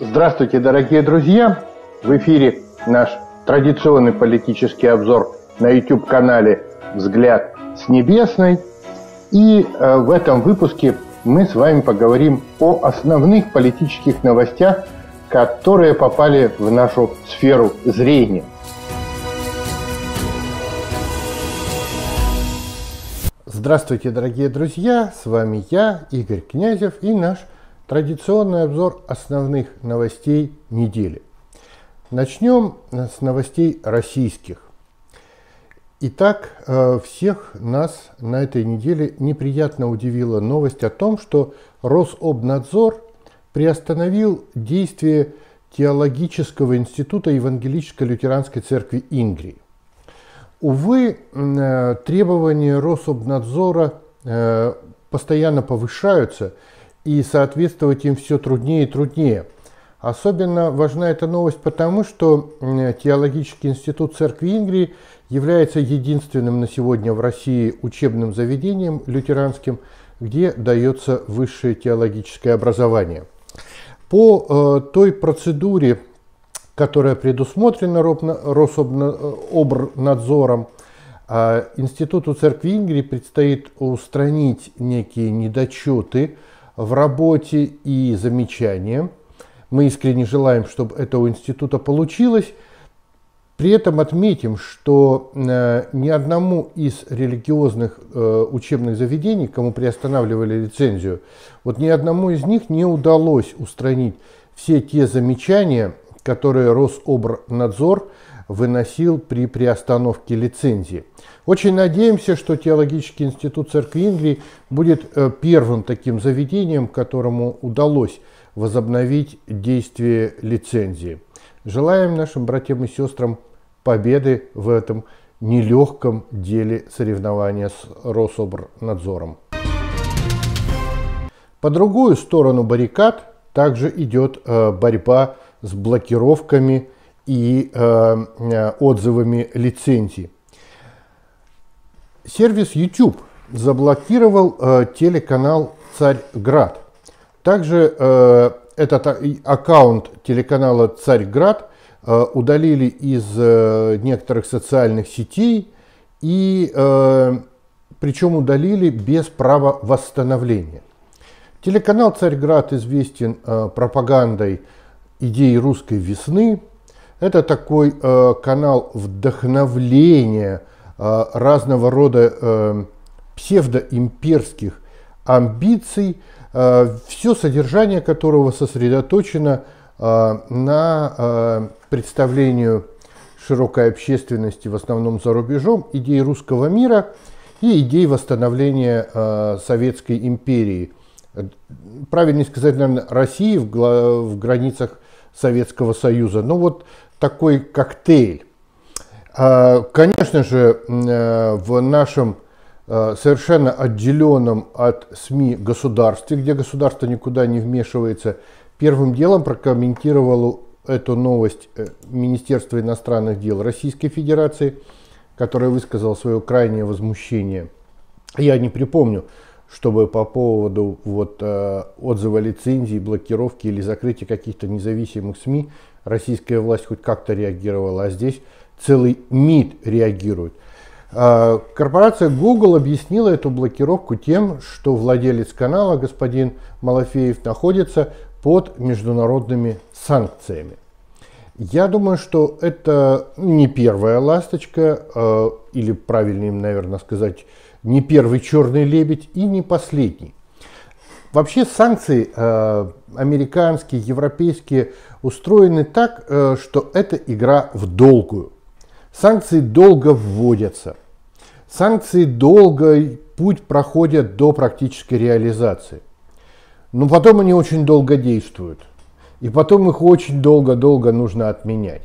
Здравствуйте, дорогие друзья! В эфире наш традиционный политический обзор на YouTube-канале «Взгляд с небесной». И э, в этом выпуске мы с вами поговорим о основных политических новостях, которые попали в нашу сферу зрения. Здравствуйте, дорогие друзья! С вами я, Игорь Князев, и наш Традиционный обзор основных новостей недели. Начнем э, с новостей российских. Итак, э, всех нас на этой неделе неприятно удивила новость о том, что Рособнадзор приостановил действие Теологического института Евангелической лютеранской церкви Ингрии. Увы, э, требования Рособнадзора постоянно повышаются – и соответствовать им все труднее и труднее. Особенно важна эта новость потому, что Теологический институт Церкви Ингрии является единственным на сегодня в России учебным заведением лютеранским, где дается высшее теологическое образование. По э, той процедуре, которая предусмотрена Рособнадзором, э, э, Институту Церкви Ингрии предстоит устранить некие недочеты, в работе и замечания. Мы искренне желаем, чтобы это у института получилось. При этом отметим, что э, ни одному из религиозных э, учебных заведений, кому приостанавливали лицензию, вот ни одному из них не удалось устранить все те замечания, которые Рособрнадзор выносил при приостановке лицензии. Очень надеемся, что Теологический институт Церкви Ингрии будет э, первым таким заведением, которому удалось возобновить действие лицензии. Желаем нашим братьям и сестрам победы в этом нелегком деле соревнования с Рособрнадзором. По другую сторону баррикад также идет э, борьба с блокировками – и э, э, отзывами лицензии. Сервис YouTube заблокировал э, телеканал Царьград. Также э, этот э, аккаунт телеканала Царьград э, удалили из э, некоторых социальных сетей и э, причем удалили без права восстановления. Телеканал Царьград известен э, пропагандой идеи русской весны, это такой э, канал вдохновления э, разного рода э, псевдоимперских амбиций, э, все содержание которого сосредоточено э, на э, представлению широкой общественности, в основном за рубежом, идей русского мира и идей восстановления э, Советской империи. Э, правильнее сказать, наверное, России в, в границах Советского Союза. Ну вот такой коктейль. А, конечно же, э, в нашем э, совершенно отделенном от СМИ государстве, где государство никуда не вмешивается, первым делом прокомментировало эту новость э, Министерство иностранных дел Российской Федерации, которое высказало свое крайнее возмущение. Я не припомню, чтобы по поводу вот, э, отзыва лицензии, блокировки или закрытия каких-то независимых СМИ российская власть хоть как-то реагировала, а здесь целый МИД реагирует. Э, корпорация Google объяснила эту блокировку тем, что владелец канала, господин Малафеев, находится под международными санкциями. Я думаю, что это не первая ласточка, э, или правильнее, наверное, сказать, не первый черный лебедь и не последний. Вообще санкции э, американские, европейские устроены так, э, что это игра в долгую. Санкции долго вводятся. Санкции долго путь проходят до практической реализации. Но потом они очень долго действуют. И потом их очень долго-долго нужно отменять.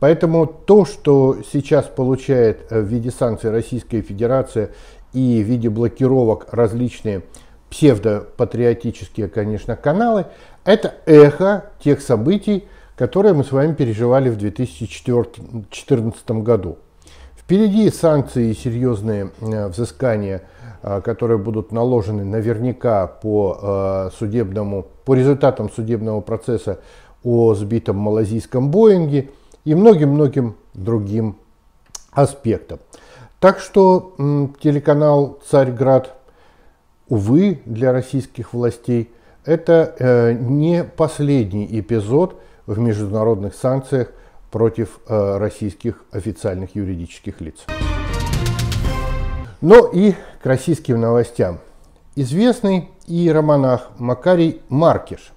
Поэтому то, что сейчас получает э, в виде санкций Российская Федерация и в виде блокировок различные псевдопатриотические, конечно, каналы, это эхо тех событий, которые мы с вами переживали в 2014 году. Впереди санкции и серьезные э, взыскания, э, которые будут наложены наверняка по э, судебному, по результатам судебного процесса о сбитом малазийском Боинге и многим-многим другим аспектам. Так что телеканал «Царьград», увы, для российских властей, это э, не последний эпизод в международных санкциях против э, российских официальных юридических лиц. Но ну и к российским новостям. Известный и романах Макарий Маркиш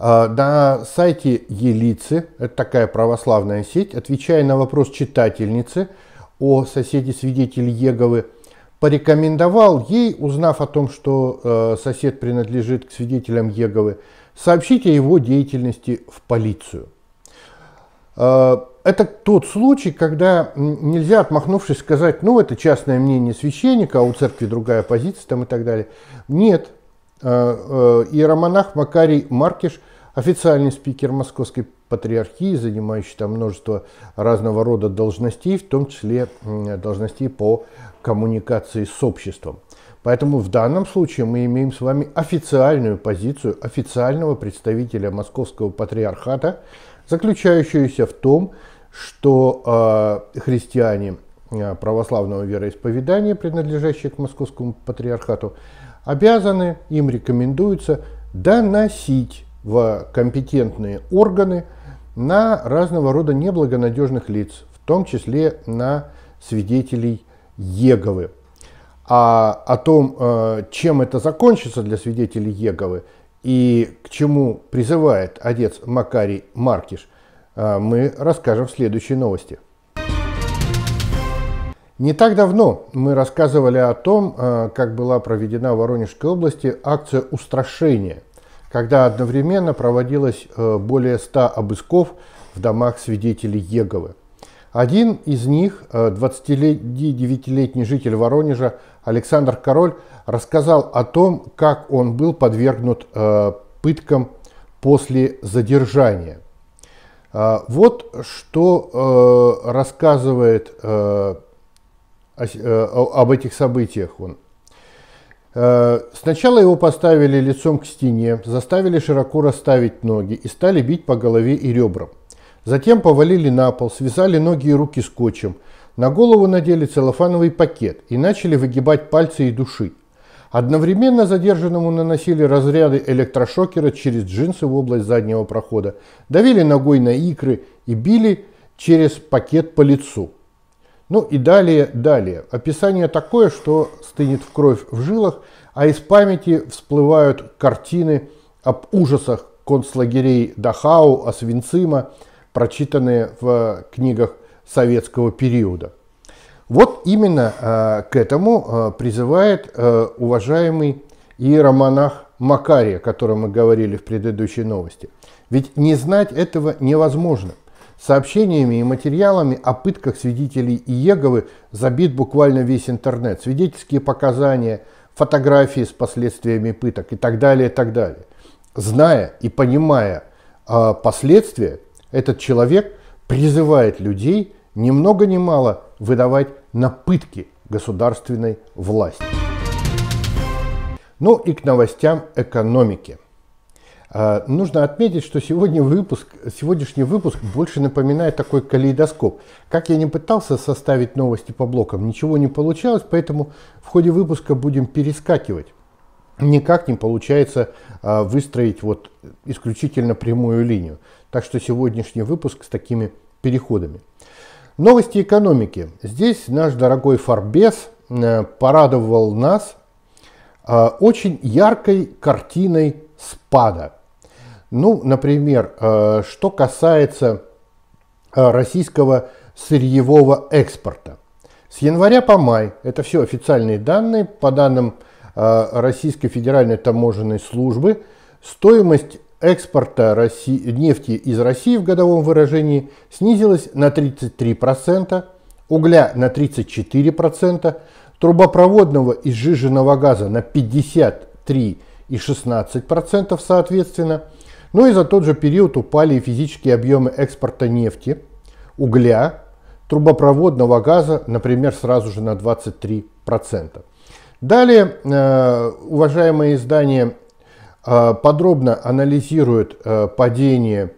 э, на сайте Елицы, это такая православная сеть, отвечая на вопрос читательницы – о соседе-свидетеле Еговы, порекомендовал ей, узнав о том, что э, сосед принадлежит к свидетелям Еговы, сообщить о его деятельности в полицию. Э, это тот случай, когда нельзя, отмахнувшись, сказать, ну, это частное мнение священника, а у церкви другая позиция там и так далее. Нет, э, э, иеромонах Макарий Маркиш – официальный спикер Московской патриархии, занимающий там множество разного рода должностей, в том числе должностей по коммуникации с обществом. Поэтому в данном случае мы имеем с вами официальную позицию официального представителя Московского патриархата, заключающуюся в том, что э, христиане а, православного вероисповедания, принадлежащие к Московскому патриархату, обязаны, им рекомендуется доносить в компетентные органы на разного рода неблагонадежных лиц, в том числе на свидетелей Еговы. А о том, э, чем это закончится для свидетелей Еговы и к чему призывает отец Макарий Маркиш, э, мы расскажем в следующей новости. Не так давно мы рассказывали о том, э, как была проведена в Воронежской области акция устрашения – когда одновременно проводилось э, более 100 обысков в домах свидетелей Еговы. Один из них, 29-летний э, житель Воронежа Александр Король, рассказал о том, как он был подвергнут э, пыткам после задержания. Вот что рассказывает об этих событиях он. Э, сначала его поставили лицом к стене, заставили широко расставить ноги и стали бить по голове и ребрам. Затем повалили на пол, связали ноги и руки скотчем, на голову надели целлофановый пакет и начали выгибать пальцы и душить. Одновременно задержанному наносили разряды электрошокера через джинсы в область заднего прохода, давили ногой на икры и били через пакет по лицу – ну и далее, далее. Описание такое, что стынет в кровь в жилах, а из памяти всплывают картины об ужасах концлагерей Дахау, Освенцима, прочитанные в э, книгах советского периода. Вот именно э, к этому э, призывает э, уважаемый иеромонах Макария, о котором мы говорили в предыдущей новости. Ведь не знать этого невозможно – Сообщениями и материалами о пытках свидетелей Иеговы забит буквально весь интернет. Свидетельские показания, фотографии с последствиями пыток и так далее, и так далее. Зная и понимая э, последствия, этот человек призывает людей ни много ни мало выдавать на пытки государственной власти. Ну и к новостям экономики – а, нужно отметить, что сегодня выпуск, сегодняшний выпуск больше напоминает такой калейдоскоп. Как я не пытался составить новости по блокам, ничего не получалось, поэтому в ходе выпуска будем перескакивать. Никак не получается а, выстроить вот исключительно прямую линию. Так что сегодняшний выпуск с такими переходами. Новости экономики. Здесь наш дорогой Фарбес э, порадовал нас э, очень яркой картиной спада – ну, например, э, что касается э, российского сырьевого экспорта. С января по май, это все официальные данные, по данным э, Российской Федеральной таможенной службы, стоимость экспорта России, нефти из России в годовом выражении снизилась на 33%, угля на 34%, трубопроводного и сжиженного газа на 53 и 16% соответственно – ну и за тот же период упали и физические объемы экспорта нефти, угля, трубопроводного газа, например, сразу же на 23%. Далее, э, уважаемые издания э, подробно анализируют э, падение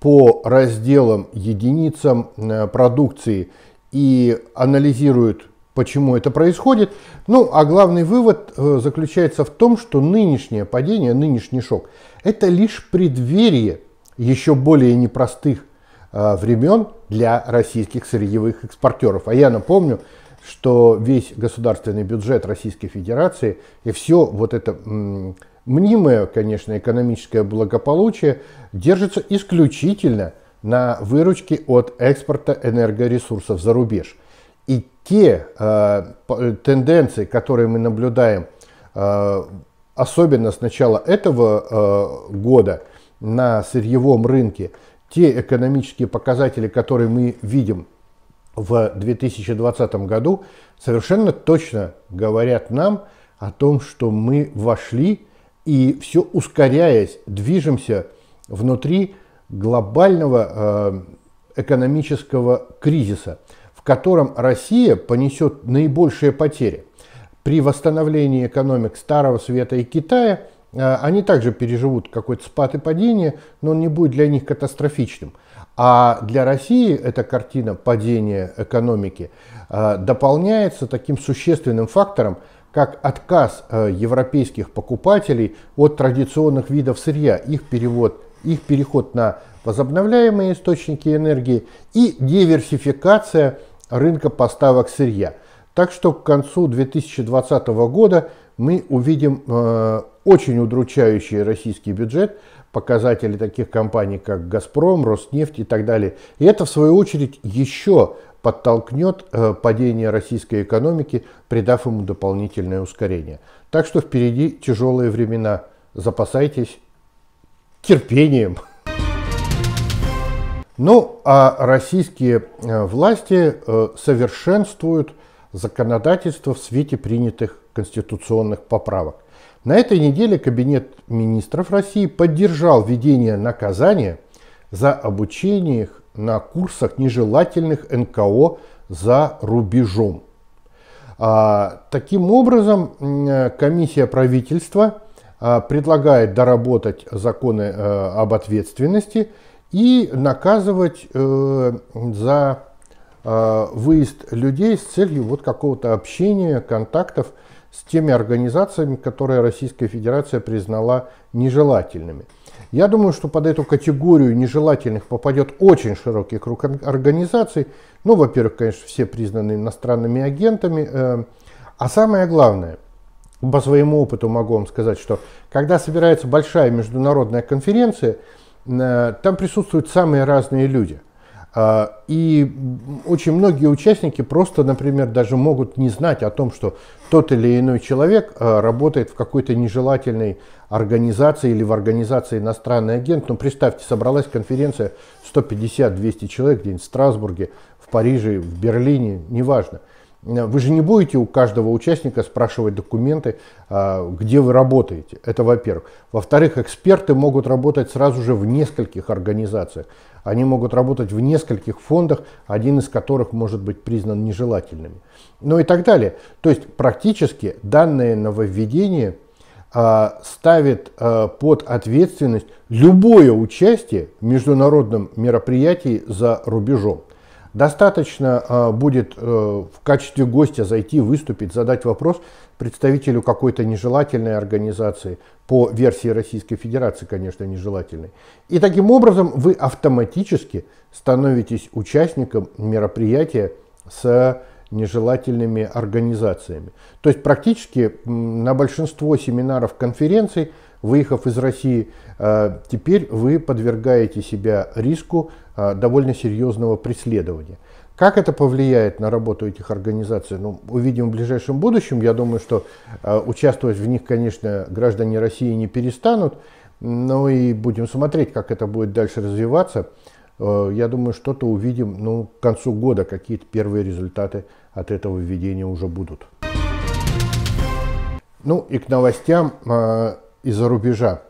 по разделам единицам продукции и анализируют почему это происходит. Ну, а главный вывод э, заключается в том, что нынешнее падение, нынешний шок, это лишь преддверие еще более непростых э, времен для российских сырьевых экспортеров. А я напомню, что весь государственный бюджет Российской Федерации и все вот это мнимое, конечно, экономическое благополучие держится исключительно на выручке от экспорта энергоресурсов за рубеж – и те э, э, тенденции, которые мы наблюдаем, э, особенно с начала этого э, года на сырьевом рынке, те экономические показатели, которые мы видим в 2020 году, совершенно точно говорят нам о том, что мы вошли и все ускоряясь, движемся внутри глобального э, экономического кризиса котором Россия понесет наибольшие потери. При восстановлении экономик Старого Света и Китая э, они также переживут какой-то спад и падение, но он не будет для них катастрофичным. А для России эта картина падения экономики э, дополняется таким существенным фактором, как отказ э, европейских покупателей от традиционных видов сырья, их перевод, их переход на возобновляемые источники энергии и диверсификация рынка поставок сырья. Так что к концу 2020 года мы увидим э, очень удручающий российский бюджет, показатели таких компаний, как «Газпром», «Роснефть» и так далее. И это, в свою очередь, еще подтолкнет э, падение российской экономики, придав ему дополнительное ускорение. Так что впереди тяжелые времена. Запасайтесь терпением. Ну, а российские э, власти э, совершенствуют законодательство в свете принятых конституционных поправок. На этой неделе Кабинет министров России поддержал введение наказания за обучение на курсах нежелательных НКО за рубежом. А, таким образом, э, комиссия правительства а, предлагает доработать законы а, об ответственности – и наказывать э, за э, выезд людей с целью вот какого-то общения, контактов с теми организациями, которые Российская Федерация признала нежелательными. Я думаю, что под эту категорию нежелательных попадет очень широкий круг организаций. Ну, во-первых, конечно, все признаны иностранными агентами. Э. а самое главное – по своему опыту могу вам сказать, что когда собирается большая международная конференция, Э, там присутствуют самые разные люди. Э, и очень многие участники просто, например, даже могут не знать о том, что тот или иной человек э, работает в какой-то нежелательной организации или в организации иностранный агент. Но ну, представьте, собралась конференция 150-200 человек где-нибудь в Страсбурге, в Париже, в Берлине, неважно – вы же не будете у каждого участника спрашивать документы, а, где вы работаете. Это во-первых. Во-вторых, эксперты могут работать сразу же в нескольких организациях. Они могут работать в нескольких фондах, один из которых может быть признан нежелательным. Ну и так далее. То есть практически данное нововведение а, ставит а, под ответственность любое участие в международном мероприятии за рубежом. Достаточно а, будет э, в качестве гостя зайти, выступить, задать вопрос представителю какой-то нежелательной организации, по версии Российской Федерации, конечно, нежелательной. И таким образом вы автоматически становитесь участником мероприятия с нежелательными организациями. То есть практически на большинство семинаров, конференций – выехав из России, э, теперь вы подвергаете себя риску э, довольно серьезного преследования. Как это повлияет на работу этих организаций, ну, увидим в ближайшем будущем. Я думаю, что э, участвовать в них, конечно, граждане России не перестанут, но и будем смотреть, как это будет дальше развиваться. я думаю, что-то увидим, ну, к концу года какие-то первые результаты от этого введения уже будут. Ну и к новостям из-за рубежа.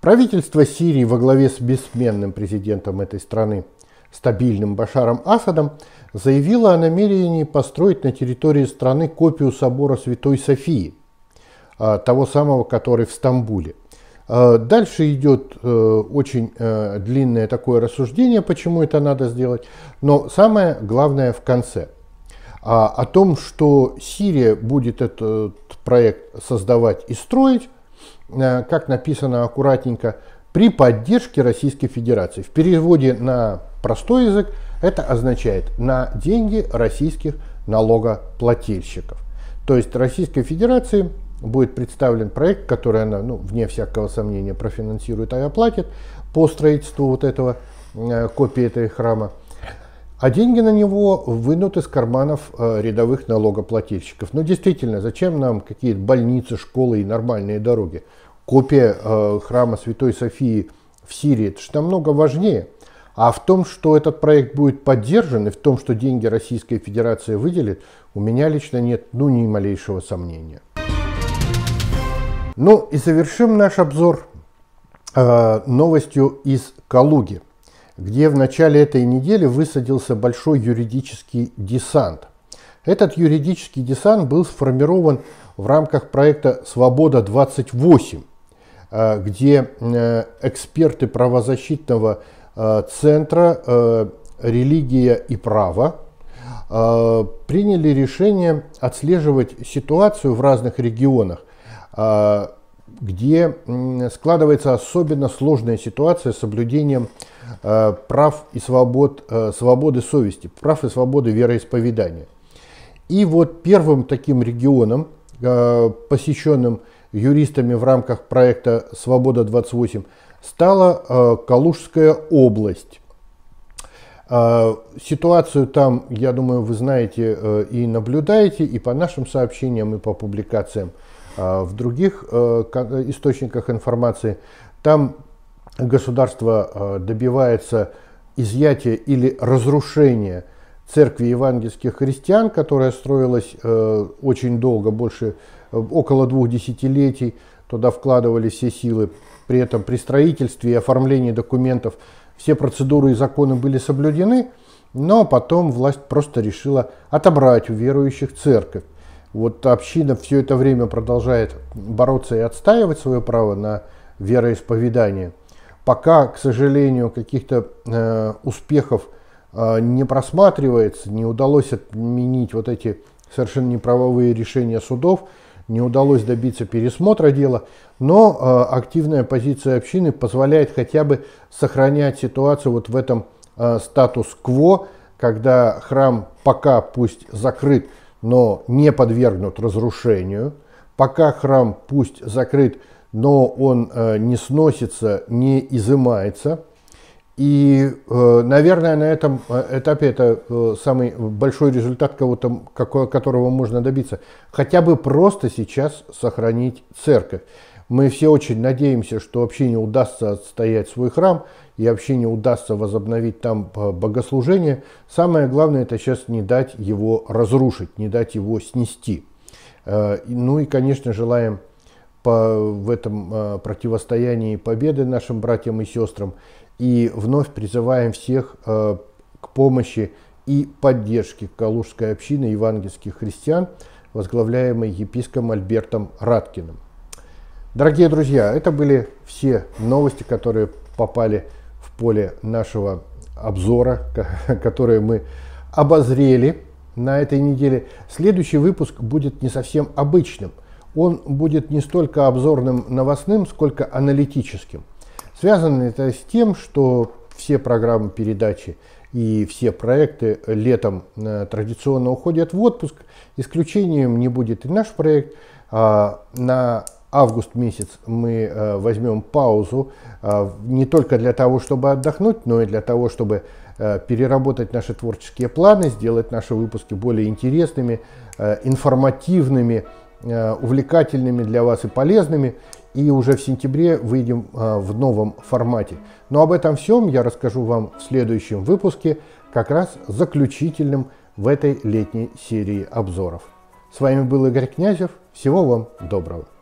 Правительство Сирии во главе с бессменным президентом этой страны, стабильным Башаром Асадом, заявило о намерении построить на территории страны копию собора Святой Софии, а, того самого, который в Стамбуле. А, дальше идет э, очень э, длинное такое рассуждение, почему это надо сделать, но самое главное в конце. А, о том, что Сирия будет этот э, проект создавать и строить, Э, как написано аккуратненько, при поддержке Российской Федерации. В переводе на простой язык это означает на деньги российских налогоплательщиков. То есть Российской Федерации будет представлен проект, который она, ну, вне всякого сомнения, профинансирует и оплатит по строительству вот этого э, копии этого храма. А деньги на него вынут из карманов э, рядовых налогоплательщиков. Но ну, действительно, зачем нам какие-то больницы, школы и нормальные дороги? Копия э, храма Святой Софии в Сирии, это же намного важнее. А в том, что этот проект будет поддержан и в том, что деньги Российской Федерации выделит, у меня лично нет ну, ни малейшего сомнения. Ну и завершим наш обзор э, новостью из Калуги где в начале этой недели высадился большой юридический десант. Этот юридический десант был сформирован в рамках проекта «Свобода-28», э, где э, эксперты правозащитного э, центра «Религия и право» приняли решение отслеживать ситуацию в разных регионах, где складывается особенно сложная ситуация с соблюдением Э, прав и свобод, э, свободы совести, прав и свободы вероисповедания. И вот первым таким регионом, э, посещенным юристами в рамках проекта «Свобода-28», стала Калужская область. Ситуацию там, я думаю, вы знаете и наблюдаете, и по нашим сообщениям, и по публикациям в других источниках информации. Там государство э, добивается изъятия или разрушения церкви евангельских христиан, которая строилась э, очень долго, больше э, около двух десятилетий, туда вкладывали все силы. При этом при строительстве и оформлении документов все процедуры и законы были соблюдены, но потом власть просто решила отобрать у верующих церковь. Вот община все это время продолжает бороться и отстаивать свое право на вероисповедание – пока, к сожалению, каких-то э, успехов э, не просматривается, не удалось отменить вот эти совершенно неправовые решения судов, не удалось добиться пересмотра дела, но э, активная позиция общины позволяет хотя бы сохранять ситуацию вот в этом э, статус-кво, когда храм пока пусть закрыт, но не подвергнут разрушению, пока храм пусть закрыт, но он э, не сносится, не изымается. И, э, наверное, на этом э, этапе это самый большой результат, кого-то, которого можно добиться. Хотя бы просто сейчас сохранить церковь. Мы все очень надеемся, что вообще не удастся отстоять свой храм и вообще не удастся возобновить там богослужение. Самое главное это сейчас не дать его разрушить, не дать его снести. Ну и, конечно, желаем по, в этом э, противостоянии победы нашим братьям и сестрам. И вновь призываем всех э, к помощи и поддержке Калужской общины евангельских христиан, возглавляемой епископом Альбертом Радкиным. Дорогие друзья, это были все новости, которые попали в поле нашего обзора, которые мы обозрели на этой неделе. Следующий выпуск будет не совсем обычным – он будет не столько обзорным новостным, сколько аналитическим. Связано это с тем, что все программы передачи и все проекты летом э, традиционно уходят в отпуск. Исключением не будет и наш проект. А, на август месяц мы э, возьмем паузу э, не только для того, чтобы отдохнуть, но и для того, чтобы переработать наши творческие планы, сделать наши выпуски более интересными, информативными, Э, увлекательными для вас и полезными. И уже в сентябре выйдем э, в новом формате. Но об этом всем я расскажу вам в следующем выпуске, как раз заключительным в этой летней серии обзоров. С вами был Игорь Князев. Всего вам доброго.